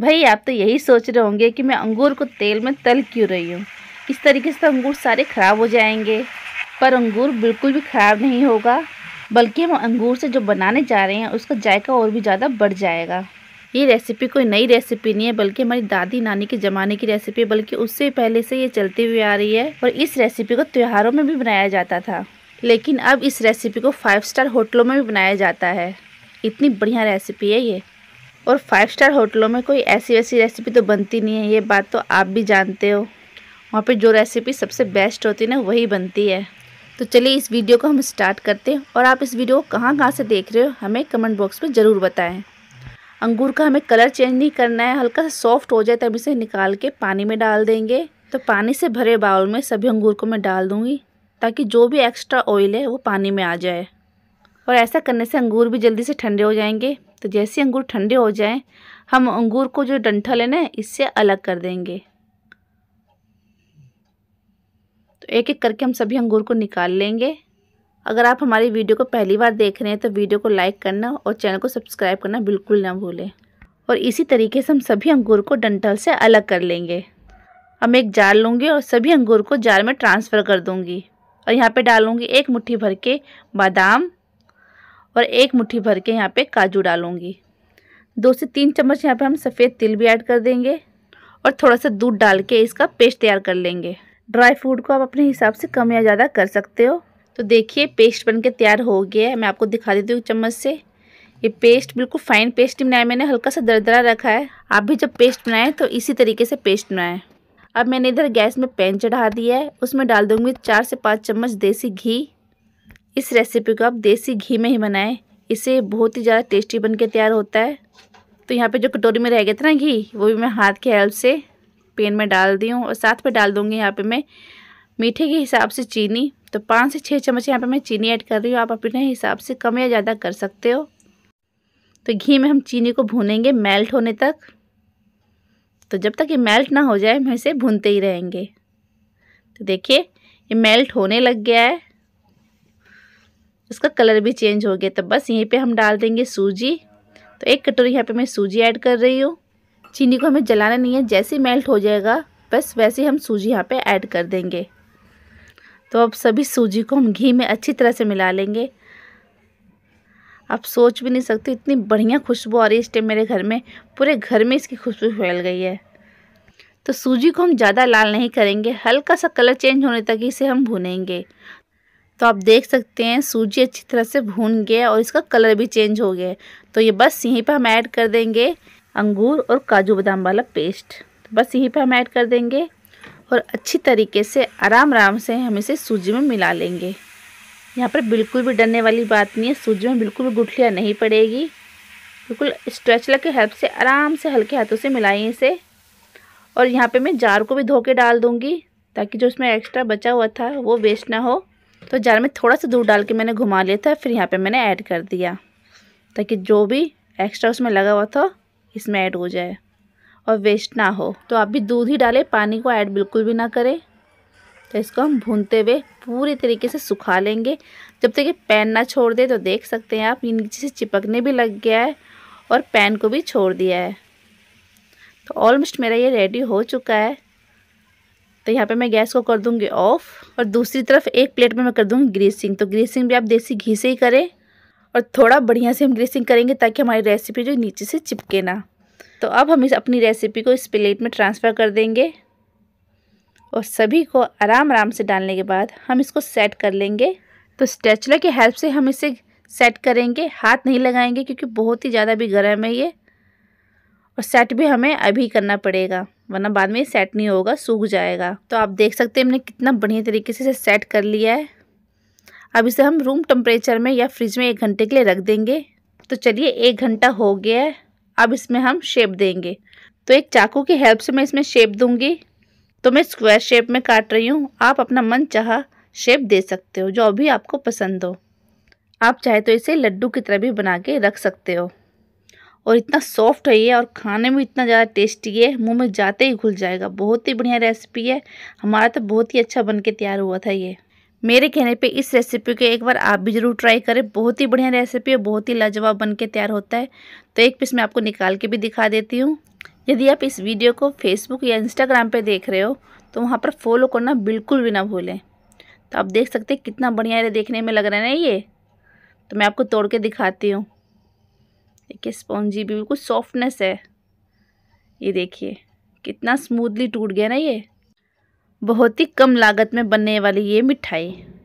भाई आप तो यही सोच रहे होंगे कि मैं अंगूर को तेल में तल क्यों रही हूँ इस तरीके से तो अंगूर सारे ख़राब हो जाएंगे पर अंगूर बिल्कुल भी ख़राब नहीं होगा बल्कि हम अंगूर से जो बनाने जा रहे हैं उसका जायका और भी ज़्यादा बढ़ जाएगा ये रेसिपी कोई नई रेसिपी नहीं है बल्कि हमारी दादी नानी के ज़माने की रेसिपी है बल्कि उससे पहले से ये चलती हुई आ रही है और इस रेसिपी को त्यौहारों में भी बनाया जाता था लेकिन अब इस रेसिपी को फाइव स्टार होटलों में भी बनाया जाता है इतनी बढ़िया रेसिपी है ये और फाइव स्टार होटलों में कोई ऐसी वैसी रेसिपी तो बनती नहीं है ये बात तो आप भी जानते हो वहाँ पे जो रेसिपी सबसे बेस्ट होती है ना वही बनती है तो चलिए इस वीडियो को हम स्टार्ट करते हैं और आप इस वीडियो को कहाँ कहाँ से देख रहे हो हमें कमेंट बॉक्स में ज़रूर बताएं अंगूर का हमें कलर चेंज नहीं करना है हल्का सा सॉफ्ट हो जाए तब इसे निकाल के पानी में डाल देंगे तो पानी से भरे बाउल में सभी अंगूर को मैं डाल दूँगी ताकि जो भी एक्स्ट्रा ऑयल है वो पानी में आ जाए और ऐसा करने से अंगूर भी जल्दी से ठंडे हो जाएंगे तो जैसे अंगूर ठंडे हो जाएं हम अंगूर को जो डंठल है ना इससे अलग कर देंगे तो एक एक करके हम सभी अंगूर को निकाल लेंगे अगर आप हमारी वीडियो को पहली बार देख रहे हैं तो वीडियो को लाइक करना और चैनल को सब्सक्राइब करना बिल्कुल ना भूलें और इसी तरीके से हम सभी अंगूर को डंठल से अलग कर लेंगे हम एक जार लूँगी और सभी अंगूर को जार में ट्रांसफ़र कर दूँगी और यहाँ पे डालूँगी एक मुट्ठी भर के बादाम और एक मुट्ठी भर के यहाँ पे काजू डालूंगी दो से तीन चम्मच यहाँ पे हम सफ़ेद तिल भी ऐड कर देंगे और थोड़ा सा दूध डाल के इसका पेस्ट तैयार कर लेंगे ड्राई फ्रूट को आप अपने हिसाब से कम या ज़्यादा कर सकते हो तो देखिए पेस्ट बन के तैयार हो गया है मैं आपको दिखा देती हूँ चम्मच से ये पेस्ट बिल्कुल फाइन पेस्ट बनाया मैंने हल्का सा दरदरा रखा है आप भी जब पेस्ट बनाएं तो इसी तरीके से पेस्ट बनाएं अब मैंने इधर गैस में पैन चढ़ा दिया है उसमें डाल दूँगी चार से पाँच चम्मच देसी घी इस रेसिपी को आप देसी घी में ही बनाएं इसे बहुत ही ज़्यादा टेस्टी बन के तैयार होता है तो यहाँ पे जो कटोरी में रह गया था ना घी वो भी मैं हाथ के हेल्प से पेन में डाल दी हूँ और साथ में डाल दूँगी यहाँ पे मैं मीठे के हिसाब से चीनी तो पाँच से छः चम्मच यहाँ पे मैं चीनी ऐड कर रही हूँ आप अपने हिसाब से कम या ज़्यादा कर सकते हो तो घी में हम चीनी को भूनेंगे मेल्ट होने तक तो जब तक ये मेल्ट ना हो जाए हम इसे भूनते ही रहेंगे तो देखिए ये मेल्ट होने लग गया है उसका कलर भी चेंज हो गया तो बस यहीं पे हम डाल देंगे सूजी तो एक कटोरी यहाँ पे मैं सूजी ऐड कर रही हूँ चीनी को हमें जलाना नहीं है जैसे मेल्ट हो जाएगा बस वैसे हम सूजी यहाँ पे ऐड कर देंगे तो अब सभी सूजी को हम घी में अच्छी तरह से मिला लेंगे आप सोच भी नहीं सकते इतनी बढ़िया खुशबू आ रही है इस टाइम मेरे घर में पूरे घर में इसकी खुशबू फैल गई है तो सूजी को हम ज़्यादा लाल नहीं करेंगे हल्का सा कलर चेंज होने तक इसे हम भुनेंगे तो आप देख सकते हैं सूजी अच्छी तरह से भून गया और इसका कलर भी चेंज हो गया तो ये बस यहीं पर हम ऐड कर देंगे अंगूर और काजू बादाम वाला पेस्ट तो बस यहीं पर हम ऐड कर देंगे और अच्छी तरीके से आराम आराम से हम इसे सूजी में मिला लेंगे यहाँ पर बिल्कुल भी डरने वाली बात नहीं है सूजी में बिल्कुल भी गुठलियाँ नहीं पड़ेगी बिल्कुल स्ट्रेचलर के हेल्प से आराम से हल्के हाथों से मिलाएं इसे और यहाँ पे मैं जार को भी धो के डाल दूँगी ताकि जो उसमें एक्स्ट्रा बचा हुआ था वो वेस्ट ना हो तो जार में थोड़ा सा दूध डाल के मैंने घुमा लिया था फिर यहाँ पे मैंने ऐड कर दिया ताकि जो भी एक्स्ट्रा उसमें लगा हुआ था इसमें ऐड हो जाए और वेस्ट ना हो तो आप भी दूध ही डालें पानी को ऐड बिल्कुल भी ना करें तो इसको हम भूनते हुए पूरी तरीके से सुखा लेंगे जब तक ये पैन ना छोड़ दे तो देख सकते हैं आप ये नीचे से चिपकने भी लग गया है और पैन को भी छोड़ दिया है तो ऑलमोस्ट मेरा ये रेडी हो चुका है तो यहाँ पे मैं गैस को कर दूँगी ऑफ़ और दूसरी तरफ एक प्लेट में मैं कर दूँगी ग्रीसिंग तो ग्रीसिंग भी आप देसी घी से ही करें और थोड़ा बढ़िया से हम ग्रीसिंग करेंगे ताकि हमारी रेसिपी जो नीचे से चिपके ना तो अब हम इस अपनी रेसिपी को इस प्लेट में ट्रांसफ़र कर देंगे और सभी को आराम आराम से डालने के बाद हम इसको सेट कर लेंगे तो स्टैचुला की हेल्प से हम इसे सेट करेंगे हाथ नहीं लगाएंगे क्योंकि बहुत ही ज़्यादा भी गर्म है ये और सेट भी हमें अभी करना पड़ेगा वरना बाद में सेट नहीं होगा सूख जाएगा तो आप देख सकते हैं हमने कितना बढ़िया तरीके से इसे सेट कर लिया है अब इसे हम रूम टेम्परेचर में या फ्रिज में एक घंटे के लिए रख देंगे तो चलिए एक घंटा हो गया है अब इसमें हम शेप देंगे तो एक चाकू की हेल्प से मैं इसमें शेप दूंगी तो मैं स्क्वायर शेप में काट रही हूँ आप अपना मन चाह शेप दे सकते हो जो भी आपको पसंद हो आप चाहे तो इसे लड्डू की तरह भी बना के रख सकते हो और इतना सॉफ्ट है ये और खाने में इतना ज़्यादा टेस्टी है मुंह में जाते ही घुल जाएगा बहुत ही बढ़िया रेसिपी है हमारा तो बहुत ही अच्छा बन के तैयार हुआ था ये मेरे कहने पे इस रेसिपी को एक बार आप भी ज़रूर ट्राई करें बहुत ही बढ़िया रेसिपी है बहुत ही लाजवाब बन के तैयार होता है तो एक पीस मैं आपको निकाल के भी दिखा देती हूँ यदि आप इस वीडियो को फेसबुक या इंस्टाग्राम पर देख रहे हो तो वहाँ पर फॉलो करना बिल्कुल भी ना भूलें तो आप देख सकते कितना बढ़िया देखने में लग रहा है ना ये तो मैं आपको तोड़ के दिखाती हूँ देखिए स्पॉन्जी भी बिल्कुल सॉफ्टनेस है ये देखिए कितना स्मूथली टूट गया ना ये बहुत ही कम लागत में बनने वाली ये मिठाई